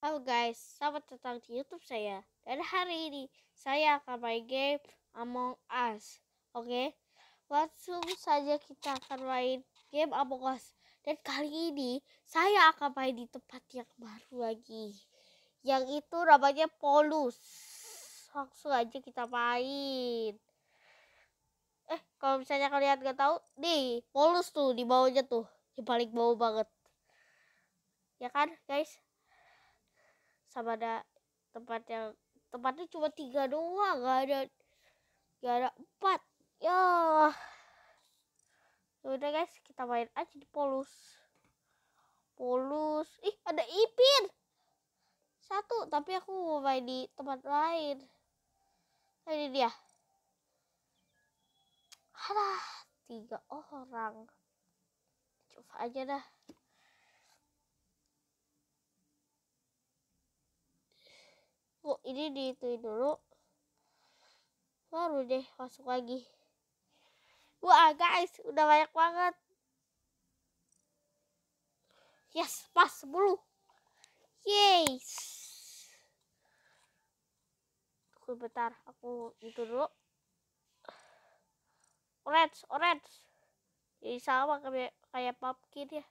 Halo guys, selamat datang di YouTube saya. Dan hari ini saya akan main game Among Us. Oke, okay? langsung saja kita akan main game Among Us. Dan kali ini saya akan main di tempat yang baru lagi, yang itu namanya Polus. Langsung aja kita main. Eh, kalau misalnya kalian gak tahu, nih Polus tuh di bawahnya tuh, di paling bawah banget. Ya kan, guys? sama ada tempat yang tempatnya cuma tiga doang gak ada gak ada empat ya. ya udah guys kita main aja di polus polus ih ada ipin satu tapi aku mau main di tempat lain nah, ini dia ada tiga orang coba aja dah oh, ini diituin dulu baru deh masuk lagi wah guys udah banyak banget yes pas 10 yes aku bentar aku itu dulu orange orange jadi sama kayak kayak pumpkin ya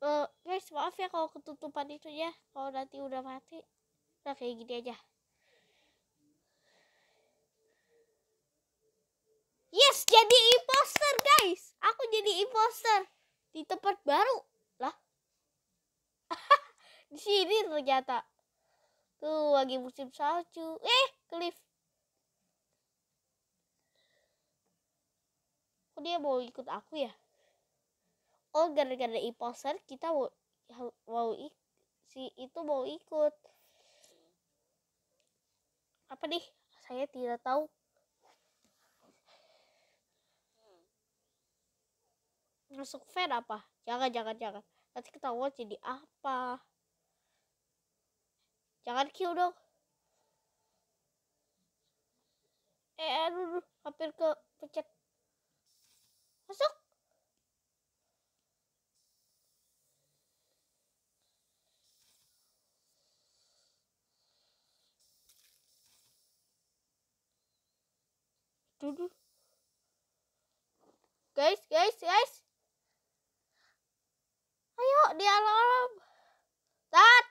uh, guys maaf ya kalau ketutupan itu ya kalau nanti udah mati udah kayak gini aja yes jadi imposter guys aku jadi imposter di tempat baru lah di sini ternyata tuh lagi musim salju eh cliff kok dia mau ikut aku ya oh gara-gara imposter kita mau mau si itu mau ikut apa nih saya tidak tahu masuk fair apa jangan jangan jangan nanti ketawa jadi apa jangan kill dong eh, eh aduh, aduh hampir ke pecet masuk guys guys guys ayo di alarm tat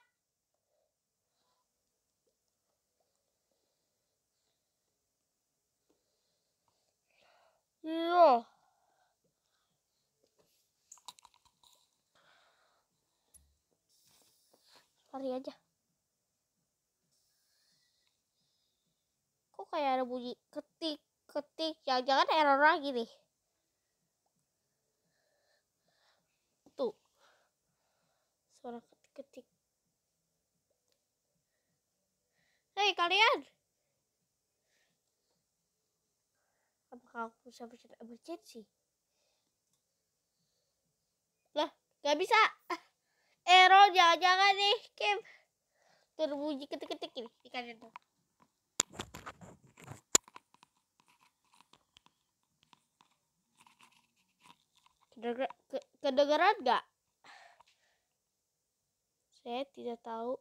iya lari aja kok kayak ada bunyi ketik ketik jangan-jangan error lagi nih tuh suara ketik-ketik hei kalian apakah aku bisa bikin eh, sih lah gak bisa ah, error jangan-jangan nih game terbunyi ketik-ketik ini di itu kedengeran gak? Saya tidak tahu.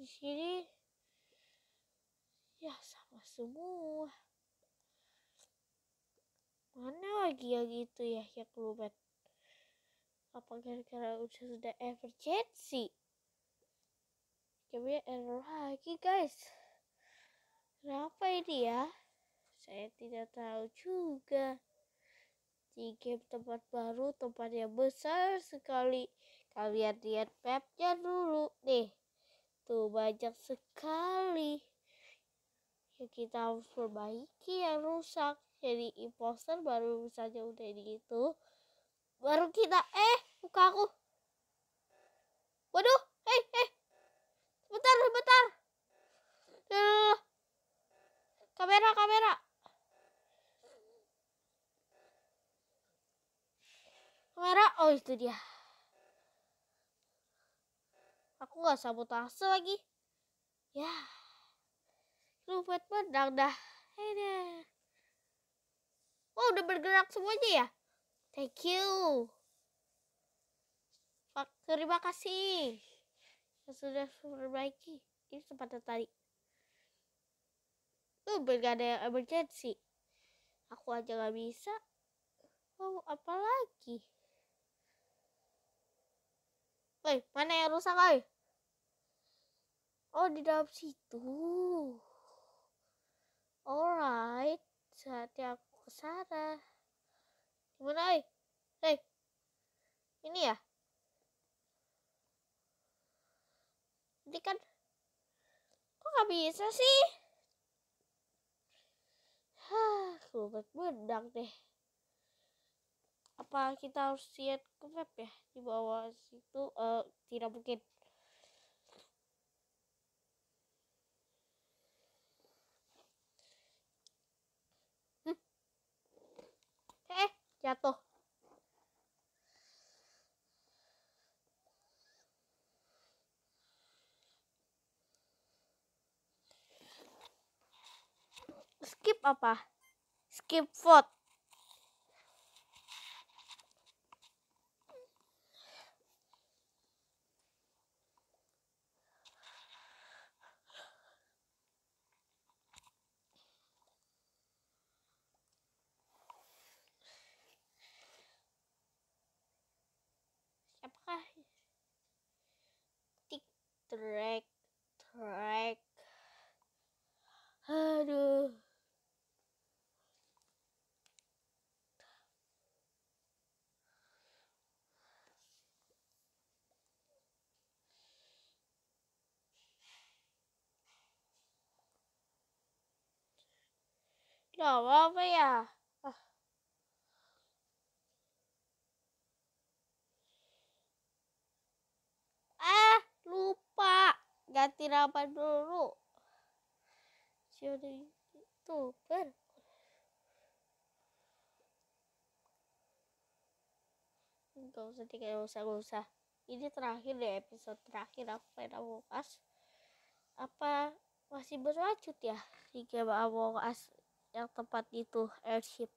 Di sini ya sama semua. Mana lagi yang gitu ya ya lumet? Apa gara-gara udah sudah emergency? Kami error lagi guys. Kenapa ini ya? Saya tidak tahu juga. Di game tempat baru, tempat yang besar sekali. Kalian lihat mapnya dulu nih. Tuh banyak sekali. Ya, kita harus perbaiki yang rusak. Jadi imposter baru saja udah di itu. Baru kita, eh buka aku. Waduh, eh, eh. Sebentar sebentar. Duh, kamera kamera kamera oh itu dia aku nggak sabotase lagi ya lupet pedang dah ini oh udah bergerak semuanya ya thank you terima kasih sudah memperbaiki ini sempat tertarik lu bergada emergency aku aja gak bisa Oh, apalagi Woi, mana yang rusak, woi? Oh, di dalam situ. Alright, saatnya aku ke Gimana, woi? Hei. Ini ya? Ini kan kok gak bisa sih? Hah, kubek bedak deh. Apa kita harus lihat ke map ya? Di bawah situ uh, tidak mungkin. apa? Skip vote. Jawab apa ya? Ah. ah. lupa. Ganti nama dulu. Jadi ber Gak usah, tidak usah, gak usah. Ini terakhir deh, episode terakhir aku main Among Us. Apa masih berlanjut ya? Di game Among Us yang tempat itu airship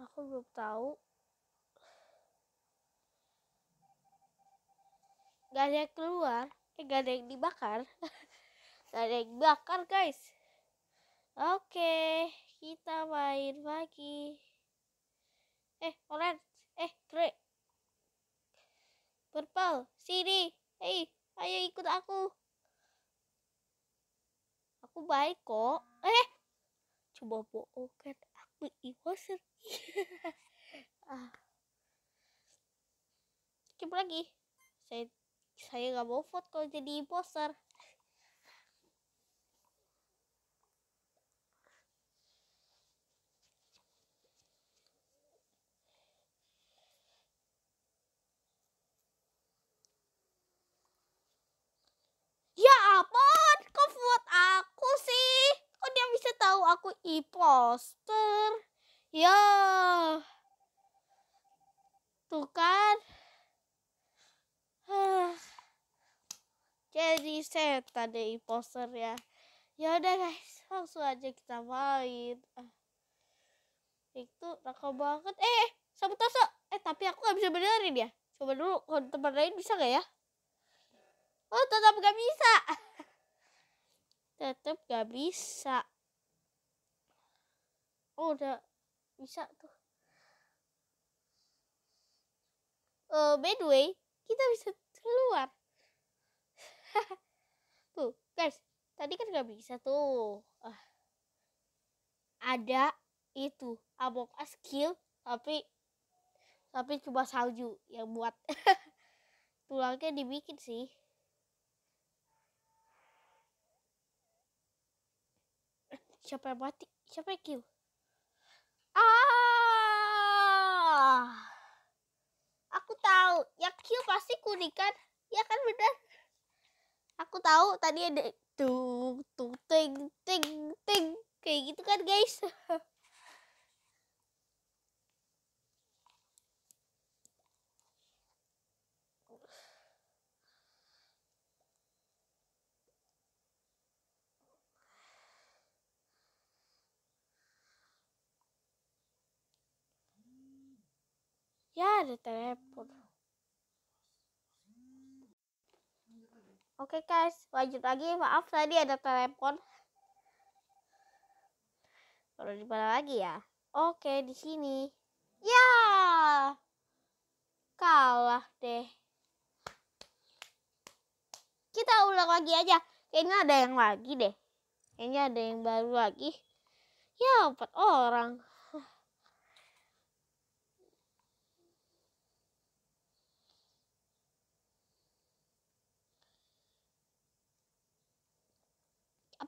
aku belum tahu Gak ada yang keluar eh gak ada yang dibakar gak ada yang dibakar guys oke okay, kita main lagi eh orange eh grey purple sini hei ayo ikut aku aku baik kok eh sebuah bohong kan aku iwaser ah coba lagi saya saya nggak mau vote kalau jadi imposter poster ya tuh kan jadi setan deh poster ya ya udah guys langsung aja kita main ah. itu nakal banget eh sabotase eh tapi aku nggak bisa benerin ya coba dulu kalau teman lain bisa gak ya oh tetap gak bisa tetap gak bisa oh udah bisa tuh uh, by the way kita bisa keluar tuh guys tadi kan gak bisa tuh uh, ada itu abok Us tapi tapi cuma salju yang buat tulangnya dibikin sih siapa yang mati siapa yang kill Wah, aku tahu. Ya Q pasti kuning kan? Ya kan bener? Aku tahu tadi ada tuh tuh ting ting ting kayak gitu kan guys. Ya, ada telepon. Oke okay, guys, lanjut lagi. Maaf tadi ada telepon. Kalau di mana lagi ya? Oke, okay, di sini. Ya, kalah deh. Kita ulang lagi aja. Kayaknya ada yang lagi deh. Kayaknya ada yang baru lagi. Ya, empat orang.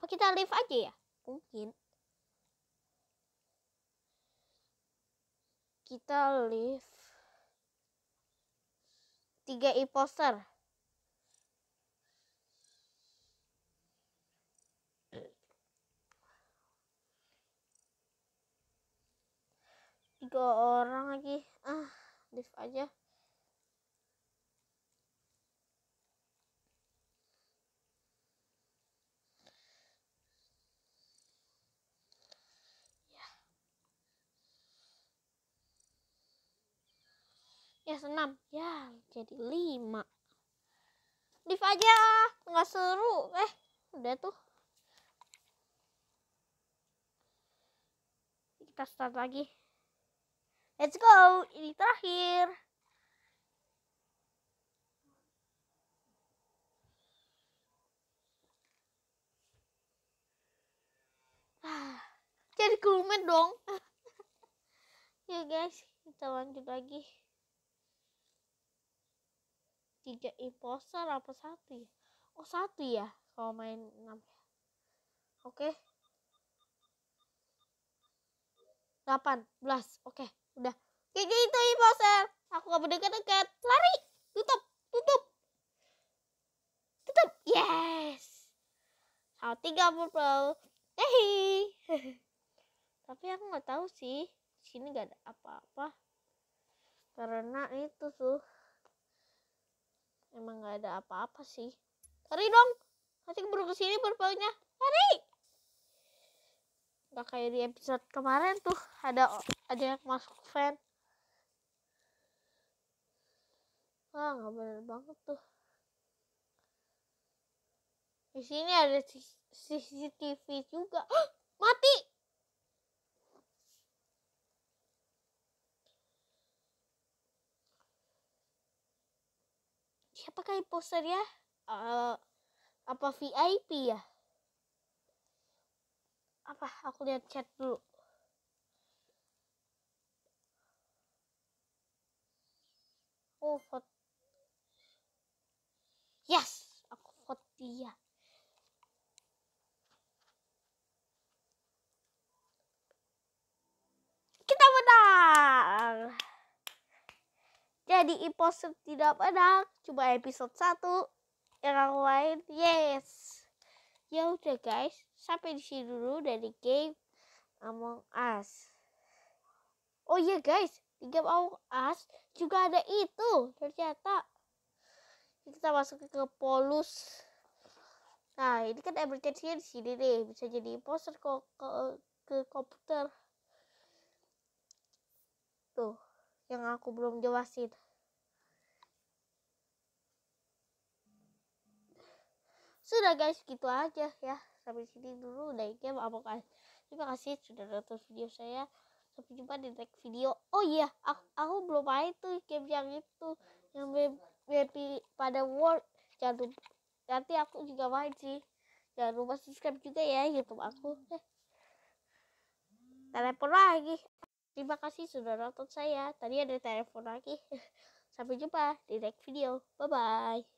apa kita live aja ya mungkin kita live tiga imposter tiga orang lagi ah live aja ya senam ya jadi lima div aja nggak seru eh udah tuh kita start lagi let's go ini terakhir ah, jadi kelumet dong ya guys kita lanjut lagi tiga imposter apa satu ya oh satu ya kalau main enam ya oke delapan belas oke udah jadi itu imposter aku gak berdekat-dekat lari tutup tutup tutup yes Soal tiga purple hehe tapi aku nggak tahu sih sini gak ada apa-apa karena itu tuh emang nggak ada apa-apa sih cari dong nanti keburu kesini berbaunya cari nggak kayak di episode kemarin tuh ada ada yang masuk fan Wah, nggak bener banget tuh. Di sini ada CCTV juga. siapakah imposter ya uh, eh, apa VIP ya apa aku lihat chat dulu oh vote yes aku vote dia jadi imposter tidak pernah cuma episode satu yang lain yes ya udah guys sampai di sini dulu dari game Among Us oh iya guys di game Among Us juga ada itu ternyata kita masuk ke polus nah ini kan emergency di sini deh bisa jadi imposter ke, ke, ke komputer tuh yang aku belum jelasin sudah guys gitu aja ya sampai sini dulu dari game apa guys terima kasih sudah nonton video saya sampai jumpa di next video oh iya aku, aku belum main tuh game yang itu yang baby pada world jangan lupa, nanti aku juga main sih jangan lupa subscribe juga ya youtube aku eh. telepon lagi terima kasih sudah nonton saya tadi ada telepon lagi sampai jumpa di next video bye bye